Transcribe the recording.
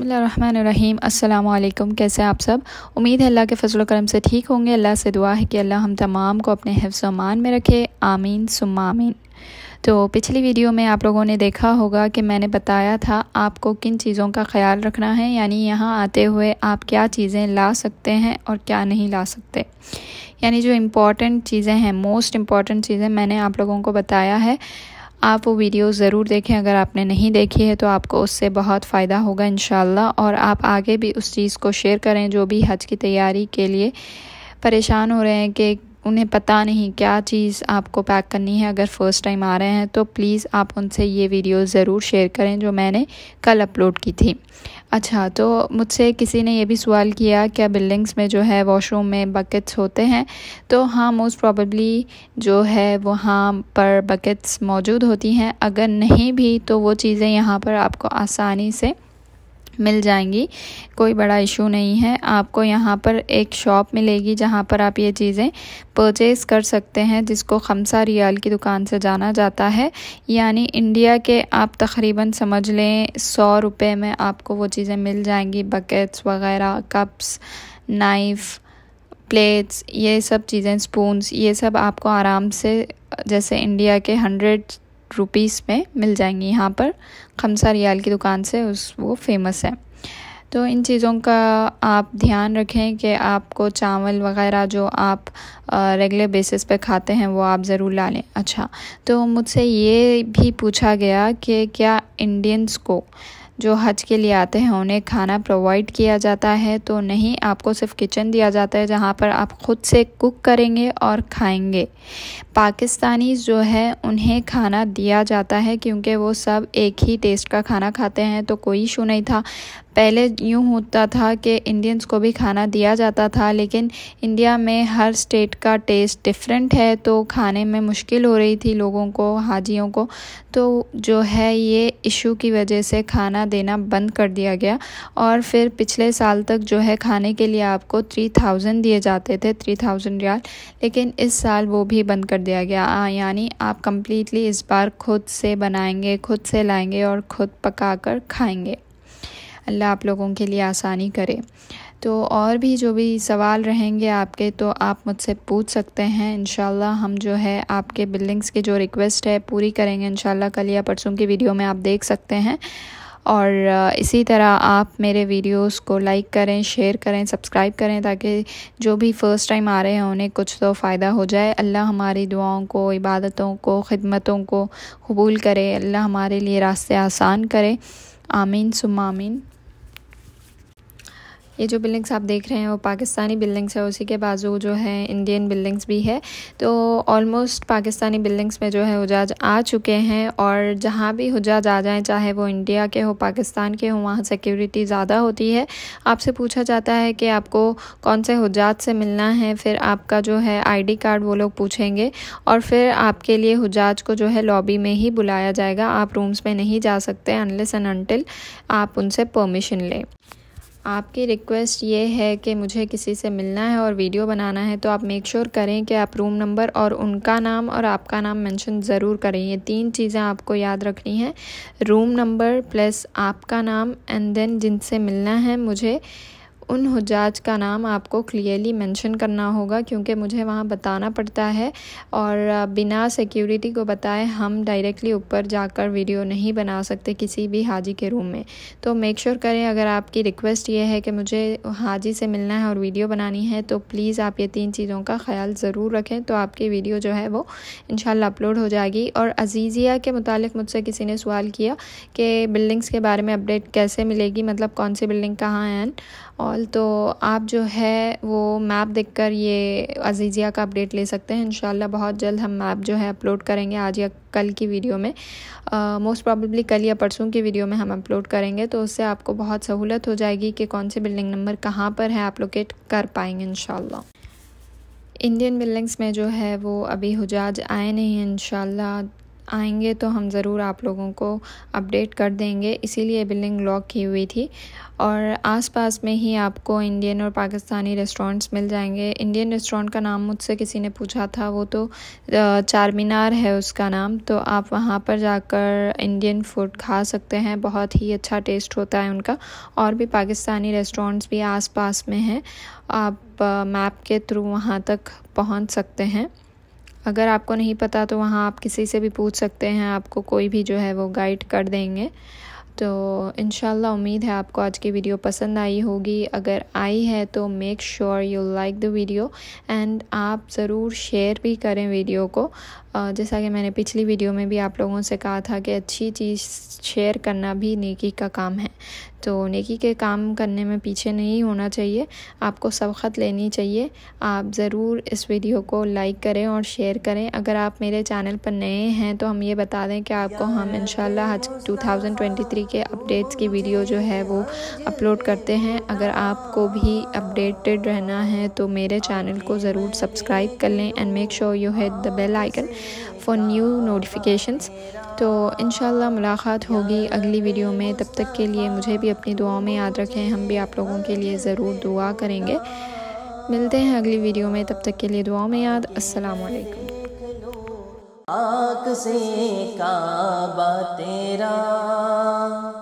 बसमीम अल्लाम कैसे आप सब उम्मीद है अल्लाह के फजल करम से ठीक होंगे अल्लाह से दुआ है कि अल्लाह हम तमाम को अपने हिफ्ज़ अमान में रखे आमीन सुम्मा आमीन तो पिछली वीडियो में आप लोगों ने देखा होगा कि मैंने बताया था आपको किन चीज़ों का ख्याल रखना है यानी यहाँ आते हुए आप क्या चीज़ें ला सकते हैं और क्या नहीं ला सकते यानी जो इम्पॉर्टेंट चीज़ें हैं मोस्ट इम्पॉर्टेंट चीज़ें मैंने आप लोगों को बताया है आप वो वीडियो ज़रूर देखें अगर आपने नहीं देखी है तो आपको उससे बहुत फ़ायदा होगा इन और आप आगे भी उस चीज़ को शेयर करें जो भी हज की तैयारी के लिए परेशान हो रहे हैं कि उन्हें पता नहीं क्या चीज़ आपको पैक करनी है अगर फ़र्स्ट टाइम आ रहे हैं तो प्लीज़ आप उनसे ये वीडियो ज़रूर शेयर करें जो मैंने कल अपलोड की थी अच्छा तो मुझसे किसी ने यह भी सवाल किया क्या बिल्डिंग्स में जो है वॉशरूम में बकेट्स होते हैं तो हाँ मोस्ट प्रॉबली जो है वहाँ पर बकेट्स मौजूद होती हैं अगर नहीं भी तो वो चीज़ें यहाँ पर आपको आसानी से मिल जाएंगी कोई बड़ा इशू नहीं है आपको यहाँ पर एक शॉप मिलेगी जहाँ पर आप ये चीज़ें परचेज़ कर सकते हैं जिसको खमसा रियाल की दुकान से जाना जाता है यानी इंडिया के आप तकरीबन समझ लें सौ रुपये में आपको वो चीज़ें मिल जाएंगी बकेट्स वगैरह कप्स नाइफ़ प्लेट्स ये सब चीज़ें स्पून्स ये सब आपको आराम से जैसे इंडिया के हंड्रेड रुपीज़ में मिल जाएंगी यहाँ पर खमसा रियाल की दुकान से उस वो फेमस है तो इन चीज़ों का आप ध्यान रखें कि आपको चावल वगैरह जो आप रेगुलर बेसिस पे खाते हैं वो आप ज़रूर ला लें अच्छा तो मुझसे ये भी पूछा गया कि क्या इंडियंस को जो हज के लिए आते हैं उन्हें खाना प्रोवाइड किया जाता है तो नहीं आपको सिर्फ किचन दिया जाता है जहाँ पर आप ख़ुद से कुक करेंगे और खाएंगे पाकिस्तानी जो है उन्हें खाना दिया जाता है क्योंकि वो सब एक ही टेस्ट का खाना खाते हैं तो कोई इशू नहीं था पहले यूँ होता था कि इंडियंस को भी खाना दिया जाता था लेकिन इंडिया में हर स्टेट का टेस्ट डिफरेंट है तो खाने में मुश्किल हो रही थी लोगों को हाजियों को तो जो है ये इशू की वजह से खाना देना बंद कर दिया गया और फिर पिछले साल तक जो है खाने के लिए आपको थ्री थाउजेंड दिए जाते थे थ्री थाउजेंड रियाल लेकिन इस साल वो भी बंद कर दिया गया यानी आप कम्प्लीटली इस बार खुद से बनाएंगे खुद से लाएंगे और खुद पका कर खाएंगे अल्लाह आप लोगों के लिए आसानी करे तो और भी जो भी सवाल रहेंगे आपके तो आप मुझसे पूछ सकते हैं इन हम जो है आपके बिल्डिंग्स की जो रिक्वेस्ट है पूरी करेंगे इन कल या परसों की वीडियो में आप देख सकते हैं और इसी तरह आप मेरे वीडियोस को लाइक करें शेयर करें सब्सक्राइब करें ताकि जो भी फ़र्स्ट टाइम आ रहे हैं उन्हें कुछ तो फ़ायदा हो जाए अल्लाह हमारी दुआओं को इबादतों को ख़िदमतों को कबूल करे अल्लाह हमारे लिए रास्ते आसान करे आमीन सुमामीन ये जो बिल्डिंग्स आप देख रहे हैं वो पाकिस्तानी बिल्डिंग्स है उसी के बाजू जो है इंडियन बिल्डिंग्स भी है तो ऑलमोस्ट पाकिस्तानी बिल्डिंग्स में जो है हजाज आ चुके हैं और जहाँ भी हजाज आ जाएँ चाहे वो इंडिया के हो पाकिस्तान के हो वहाँ सिक्योरिटी ज़्यादा होती है आपसे पूछा जाता है कि आपको कौन से हजाज से मिलना है फिर आपका जो है आई कार्ड वो लोग पूछेंगे और फिर आपके लिए हजाज को जो है लॉबी में ही बुलाया जाएगा आप रूम्स में नहीं जा सकते अनलेस एंड अनटिल आप उनसे परमिशन लें आपकी रिक्वेस्ट ये है कि मुझे किसी से मिलना है और वीडियो बनाना है तो आप मेक श्योर sure करें कि आप रूम नंबर और उनका नाम और आपका नाम मेंशन ज़रूर करें ये तीन चीज़ें आपको याद रखनी है रूम नंबर प्लस आपका नाम एंड देन जिनसे मिलना है मुझे उन हजाज का नाम आपको क्लियरली मेंशन करना होगा क्योंकि मुझे वहाँ बताना पड़ता है और बिना सिक्योरिटी को बताए हम डायरेक्टली ऊपर जाकर वीडियो नहीं बना सकते किसी भी हाजी के रूम में तो मेक श्योर sure करें अगर आपकी रिक्वेस्ट ये है कि मुझे हाजी से मिलना है और वीडियो बनानी है तो प्लीज़ आप ये तीन चीज़ों का ख्याल ज़रूर रखें तो आपकी वीडियो जो है वो इन अपलोड हो जाएगी और अजीज़िया के मुतालिक मुझसे किसी ने सवाल किया कि बिल्डिंग्स के बारे में अपडेट कैसे मिलेगी मतलब कौन सी बिल्डिंग कहाँ है ऑल तो आप जो है वो मैप देखकर ये अजीज़िया का अपडेट ले सकते हैं इन बहुत जल्द हम मैप जो है अपलोड करेंगे आज या कल की वीडियो में मोस्ट uh, प्रॉब्ली कल या परसों की वीडियो में हम अपलोड करेंगे तो उससे आपको बहुत सहूलत हो जाएगी कि कौन से बिल्डिंग नंबर कहाँ पर है आप लोकेट कर पाएंगे इन इंडियन बिल्डिंग्स में जो है वो अभी हुजाज आए नहीं हैं इन आएंगे तो हम ज़रूर आप लोगों को अपडेट कर देंगे इसीलिए बिल्डिंग लॉक की हुई थी और आसपास में ही आपको इंडियन और पाकिस्तानी रेस्टोरेंट्स मिल जाएंगे इंडियन रेस्टोरेंट का नाम मुझसे किसी ने पूछा था वो तो चार मीनार है उसका नाम तो आप वहाँ पर जाकर इंडियन फूड खा सकते हैं बहुत ही अच्छा टेस्ट होता है उनका और भी पाकिस्तानी रेस्टोरेंट्स भी आसपास में हैं आप मैप के थ्रू वहाँ तक पहुँच सकते हैं अगर आपको नहीं पता तो वहाँ आप किसी से भी पूछ सकते हैं आपको कोई भी जो है वो गाइड कर देंगे तो इन उम्मीद है आपको आज की वीडियो पसंद आई होगी अगर आई है तो make sure you like the video and आप ज़रूर शेयर भी करें वीडियो को जैसा कि मैंने पिछली वीडियो में भी आप लोगों से कहा था कि अच्छी चीज़ शेयर करना भी नेकी का काम है तो नेकी के काम करने में पीछे नहीं होना चाहिए आपको सबकत लेनी चाहिए आप ज़रूर इस वीडियो को लाइक करें और शेयर करें अगर आप मेरे चैनल पर नए हैं तो हम ये बता दें कि आपको हम इन हज 2023 के अपडेट्स की वीडियो जो है वो अपलोड करते हैं अगर आपको भी अपडेटेड रहना है तो मेरे चैनल को ज़रूर सब्सक्राइब कर लें and make sure you had the bell icon for new notifications तो इन मुलाकात होगी अगली वीडियो में तब तक के लिए मुझे भी अपनी दुआओं में याद रखें हम भी आप लोगों के लिए ज़रूर दुआ करेंगे मिलते हैं अगली वीडियो में तब तक के लिए दुआओं में याद असलकम आक से काबा तेरा